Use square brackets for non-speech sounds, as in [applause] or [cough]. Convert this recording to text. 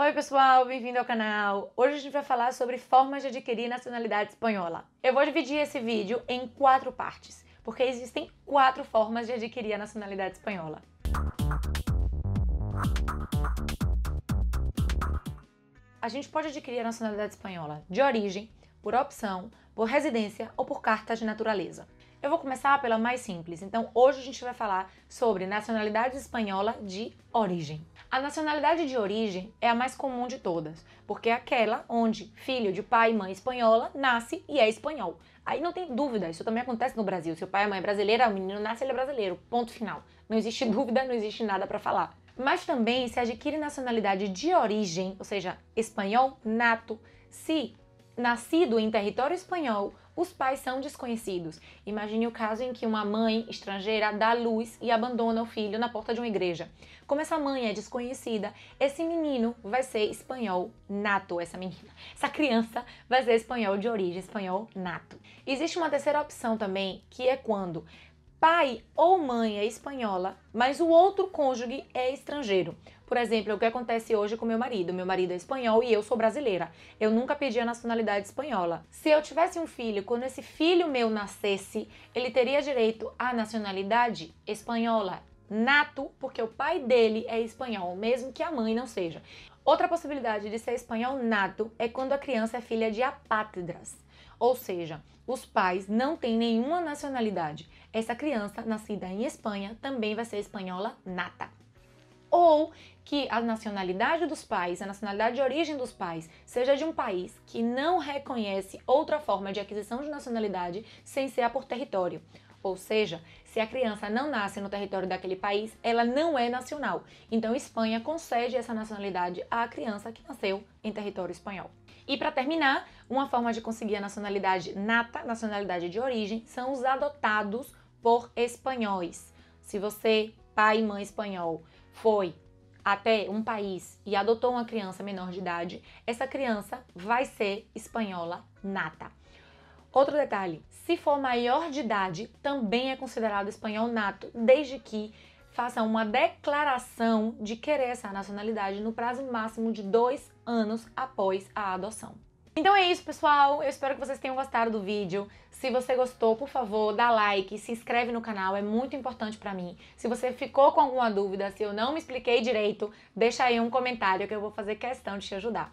Oi pessoal, bem-vindo ao canal! Hoje a gente vai falar sobre formas de adquirir nacionalidade espanhola. Eu vou dividir esse vídeo em quatro partes, porque existem quatro formas de adquirir a nacionalidade espanhola. A gente pode adquirir a nacionalidade espanhola de origem, por opção, por residência ou por carta de naturaleza. Eu vou começar pela mais simples. Então, hoje a gente vai falar sobre nacionalidade espanhola de origem. A nacionalidade de origem é a mais comum de todas, porque é aquela onde filho de pai e mãe espanhola nasce e é espanhol. Aí não tem dúvida, isso também acontece no Brasil. Se o pai e a mãe é brasileira, o menino nasce ele é brasileiro. Ponto final. Não existe [laughs] dúvida, não existe nada para falar. Mas também se adquire nacionalidade de origem, ou seja, espanhol nato, se nascido em território espanhol os pais são desconhecidos. Imagine o caso em que uma mãe estrangeira dá luz e abandona o filho na porta de uma igreja. Como essa mãe é desconhecida, esse menino vai ser espanhol nato, essa menina. Essa criança vai ser espanhol de origem, espanhol nato. Existe uma terceira opção também, que é quando pai ou mãe é espanhola, mas o outro cônjuge é estrangeiro. Por exemplo, o que acontece hoje com meu marido? Meu marido é espanhol e eu sou brasileira. Eu nunca pedi a nacionalidade espanhola. Se eu tivesse um filho, quando esse filho meu nascesse, ele teria direito à nacionalidade espanhola nato, porque o pai dele é espanhol, mesmo que a mãe não seja. Outra possibilidade de ser espanhol nato é quando a criança é filha de apátridas, ou seja, os pais não têm nenhuma nacionalidade. Essa criança nascida em Espanha também vai ser espanhola nata ou que a nacionalidade dos pais, a nacionalidade de origem dos pais, seja de um país que não reconhece outra forma de aquisição de nacionalidade sem ser a por território. Ou seja, se a criança não nasce no território daquele país, ela não é nacional. Então, Espanha concede essa nacionalidade à criança que nasceu em território espanhol. E para terminar, uma forma de conseguir a nacionalidade nata, nacionalidade de origem, são os adotados por espanhóis. Se você, pai e mãe espanhol, foi até um país e adotou uma criança menor de idade, essa criança vai ser espanhola nata. Outro detalhe: se for maior de idade, também é considerado espanhol nato, desde que faça uma declaração de querer essa nacionalidade no prazo máximo de dois anos após a adoção. Então é isso, pessoal. Eu espero que vocês tenham gostado do vídeo. Se você gostou, por favor, dá like, se inscreve no canal, é muito importante para mim. Se você ficou com alguma dúvida, se eu não me expliquei direito, deixa aí um comentário que eu vou fazer questão de te ajudar.